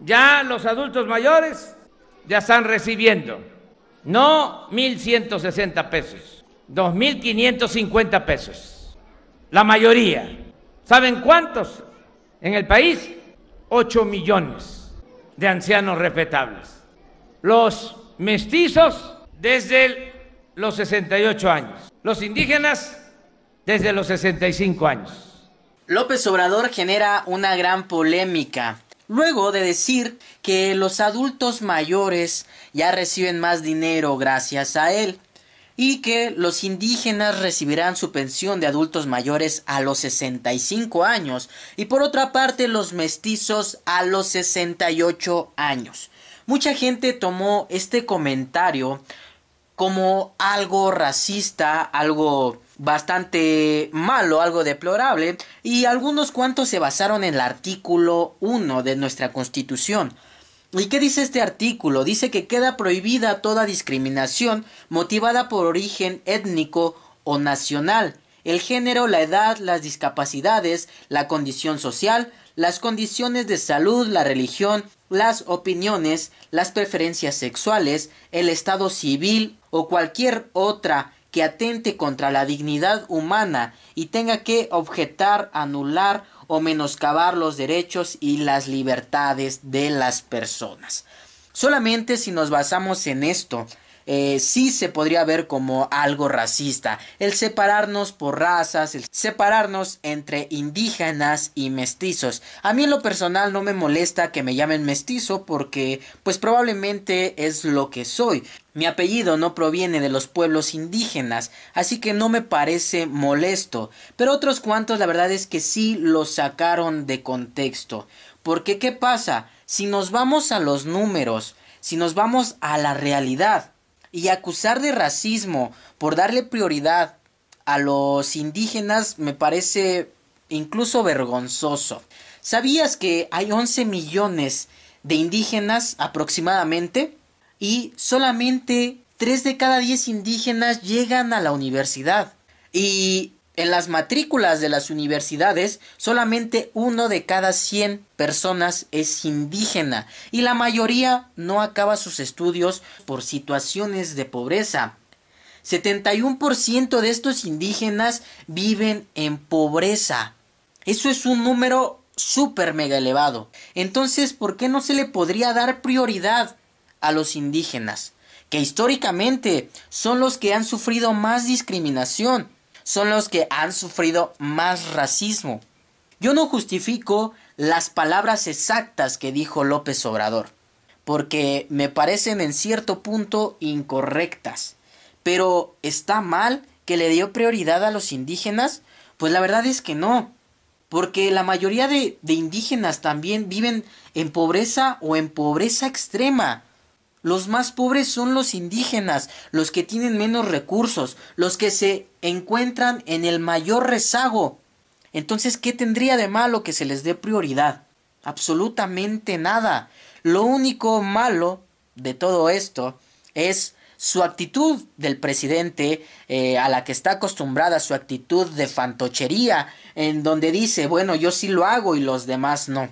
ya los adultos mayores ya están recibiendo no 1.160 pesos, 2.550 pesos, la mayoría. ¿Saben cuántos en el país? 8 millones de ancianos respetables. Los mestizos desde los 68 años, los indígenas desde los 65 años. López Obrador genera una gran polémica Luego de decir que los adultos mayores ya reciben más dinero gracias a él y que los indígenas recibirán su pensión de adultos mayores a los 65 años y por otra parte los mestizos a los 68 años. Mucha gente tomó este comentario como algo racista, algo bastante malo, algo deplorable, y algunos cuantos se basaron en el artículo 1 de nuestra Constitución. ¿Y qué dice este artículo? Dice que queda prohibida toda discriminación motivada por origen étnico o nacional, el género, la edad, las discapacidades, la condición social, las condiciones de salud, la religión, las opiniones, las preferencias sexuales, el estado civil o cualquier otra que atente contra la dignidad humana y tenga que objetar, anular o menoscabar los derechos y las libertades de las personas. Solamente si nos basamos en esto, eh, sí se podría ver como algo racista. El separarnos por razas, el separarnos entre indígenas y mestizos. A mí en lo personal no me molesta que me llamen mestizo porque pues probablemente es lo que soy. Mi apellido no proviene de los pueblos indígenas, así que no me parece molesto, pero otros cuantos la verdad es que sí lo sacaron de contexto. Porque ¿qué pasa? Si nos vamos a los números, si nos vamos a la realidad y acusar de racismo por darle prioridad a los indígenas me parece incluso vergonzoso. ¿Sabías que hay 11 millones de indígenas aproximadamente? y solamente 3 de cada 10 indígenas llegan a la universidad. Y en las matrículas de las universidades, solamente uno de cada 100 personas es indígena y la mayoría no acaba sus estudios por situaciones de pobreza. 71% de estos indígenas viven en pobreza. Eso es un número súper mega elevado. Entonces, ¿por qué no se le podría dar prioridad a los indígenas, que históricamente son los que han sufrido más discriminación, son los que han sufrido más racismo. Yo no justifico las palabras exactas que dijo López Obrador, porque me parecen en cierto punto incorrectas. Pero ¿está mal que le dio prioridad a los indígenas? Pues la verdad es que no, porque la mayoría de, de indígenas también viven en pobreza o en pobreza extrema. Los más pobres son los indígenas, los que tienen menos recursos, los que se encuentran en el mayor rezago. Entonces, ¿qué tendría de malo que se les dé prioridad? Absolutamente nada. Lo único malo de todo esto es su actitud del presidente eh, a la que está acostumbrada, su actitud de fantochería, en donde dice, bueno, yo sí lo hago y los demás no.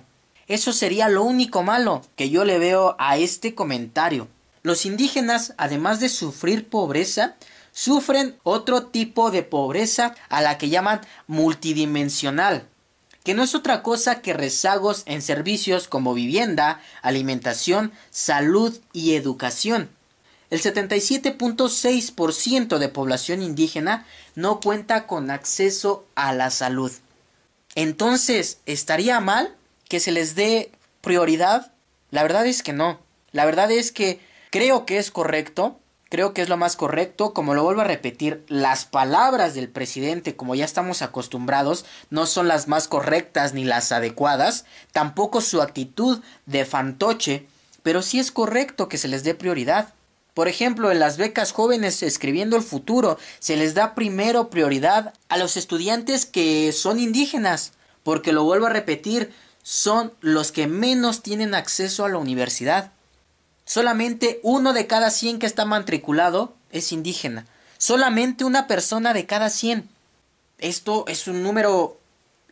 Eso sería lo único malo que yo le veo a este comentario. Los indígenas, además de sufrir pobreza, sufren otro tipo de pobreza a la que llaman multidimensional, que no es otra cosa que rezagos en servicios como vivienda, alimentación, salud y educación. El 77.6% de población indígena no cuenta con acceso a la salud. Entonces, ¿estaría mal que se les dé prioridad? La verdad es que no. La verdad es que creo que es correcto, creo que es lo más correcto, como lo vuelvo a repetir, las palabras del presidente, como ya estamos acostumbrados, no son las más correctas ni las adecuadas, tampoco su actitud de fantoche, pero sí es correcto que se les dé prioridad. Por ejemplo, en las becas jóvenes escribiendo el futuro, se les da primero prioridad a los estudiantes que son indígenas, porque lo vuelvo a repetir, son los que menos tienen acceso a la universidad. Solamente uno de cada 100 que está matriculado es indígena. Solamente una persona de cada 100. Esto es un número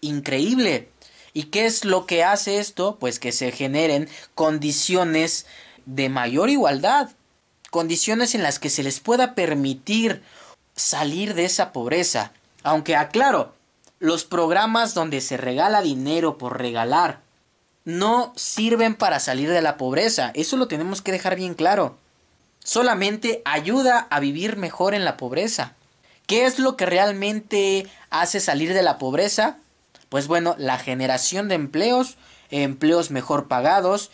increíble. ¿Y qué es lo que hace esto? Pues que se generen condiciones de mayor igualdad, condiciones en las que se les pueda permitir salir de esa pobreza. Aunque aclaro, los programas donde se regala dinero por regalar no sirven para salir de la pobreza. Eso lo tenemos que dejar bien claro. Solamente ayuda a vivir mejor en la pobreza. ¿Qué es lo que realmente hace salir de la pobreza? Pues bueno, la generación de empleos, empleos mejor pagados,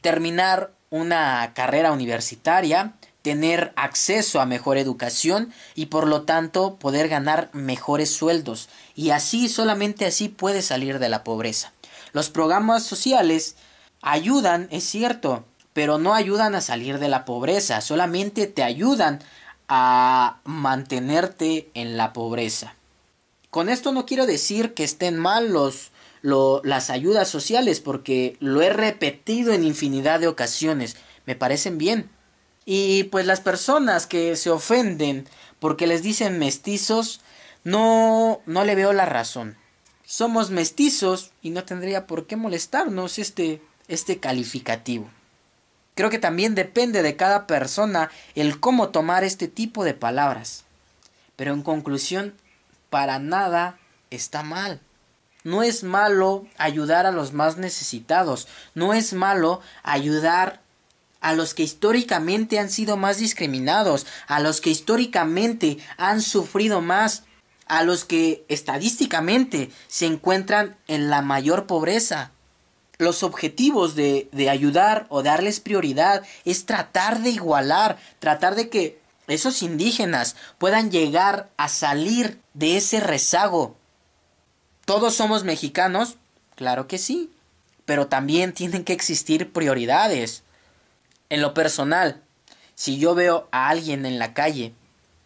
terminar una carrera universitaria, tener acceso a mejor educación y por lo tanto poder ganar mejores sueldos. Y así, solamente así puede salir de la pobreza. Los programas sociales ayudan, es cierto, pero no ayudan a salir de la pobreza, solamente te ayudan a mantenerte en la pobreza. Con esto no quiero decir que estén mal las ayudas sociales, porque lo he repetido en infinidad de ocasiones, me parecen bien, y pues las personas que se ofenden porque les dicen mestizos, no, no le veo la razón. Somos mestizos y no tendría por qué molestarnos este, este calificativo. Creo que también depende de cada persona el cómo tomar este tipo de palabras. Pero en conclusión, para nada está mal. No es malo ayudar a los más necesitados, no es malo ayudar a los que históricamente han sido más discriminados, a los que históricamente han sufrido más, a los que estadísticamente se encuentran en la mayor pobreza. Los objetivos de, ayudar o darles prioridad es tratar de igualar, tratar de que esos indígenas puedan llegar a salir de ese rezago. ¿Todos somos mexicanos? Claro que sí, pero también tienen que existir prioridades. En lo personal, si yo veo a alguien en la calle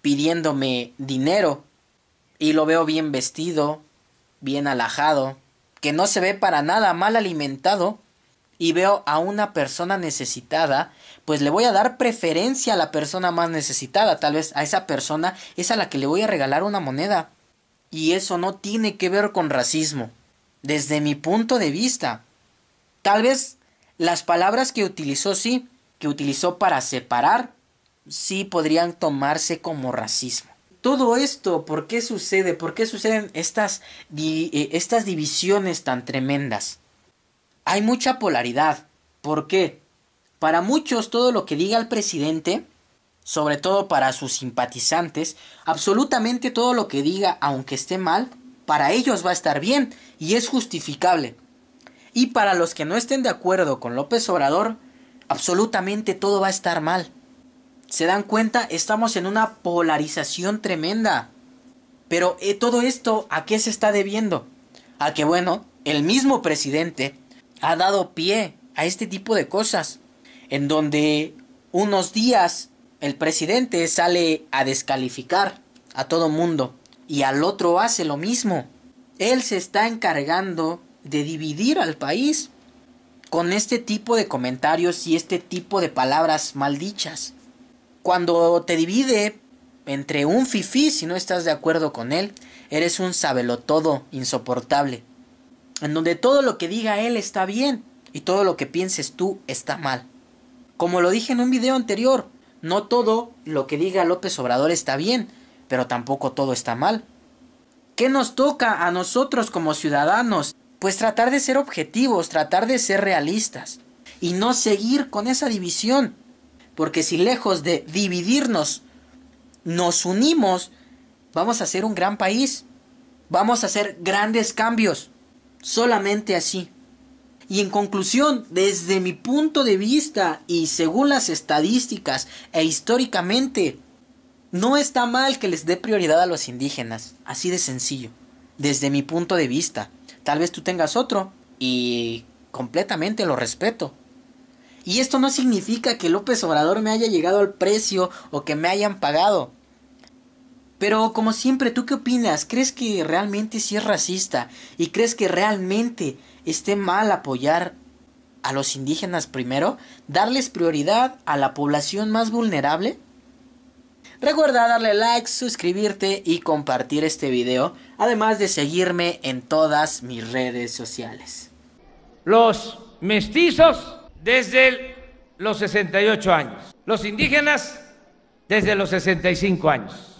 pidiéndome dinero y lo veo bien vestido, bien alajado, que no se ve para nada mal alimentado, y veo a una persona necesitada, pues le voy a dar preferencia a la persona más necesitada. Tal vez a esa persona es a la que le voy a regalar una moneda. Y eso no tiene que ver con racismo. Desde mi punto de vista. Tal vez las palabras que utilizó sí, que utilizó para separar sí podrían tomarse como racismo. Todo esto, ¿por qué sucede? ¿Por qué suceden estas, eh, estas divisiones tan tremendas? Hay mucha polaridad. ¿Por qué? Para muchos todo lo que diga el presidente, sobre todo para sus simpatizantes, absolutamente todo lo que diga, aunque esté mal, para ellos va a estar bien y es justificable. Y para los que no estén de acuerdo con López Obrador, absolutamente todo va a estar mal. ¿Se dan cuenta? Estamos en una polarización tremenda. Pero eh, todo esto, ¿a qué se está debiendo? A que, bueno, el mismo presidente ha dado pie a este tipo de cosas, en donde unos días el presidente sale a descalificar a todo mundo y al otro hace lo mismo. Él se está encargando de dividir al país con este tipo de comentarios y este tipo de palabras maldichas. Cuando te divide entre un fifí si no estás de acuerdo con él, eres un sabelotodo insoportable, en donde todo lo que diga él está bien y todo lo que pienses tú está mal. Como lo dije en un video anterior, no todo lo que diga López Obrador está bien, pero tampoco todo está mal. ¿Qué nos toca a nosotros como ciudadanos pues tratar de ser objetivos, tratar de ser realistas y no seguir con esa división. Porque si lejos de dividirnos, nos unimos, vamos a ser un gran país. Vamos a hacer grandes cambios. Solamente así. Y en conclusión, desde mi punto de vista y según las estadísticas e históricamente, no está mal que les dé prioridad a los indígenas. Así de sencillo. Desde mi punto de vista. Tal vez tú tengas otro y completamente lo respeto. Y esto no significa que López Obrador me haya llegado al precio o que me hayan pagado. Pero como siempre, ¿tú qué opinas? ¿Crees que realmente sí es racista? ¿Y crees que realmente esté mal apoyar a los indígenas primero? ¿Darles prioridad a la población más vulnerable? Recuerda darle like, suscribirte y compartir este video, además de seguirme en todas mis redes sociales. Los mestizos desde los 68 años, los indígenas desde los 65 años.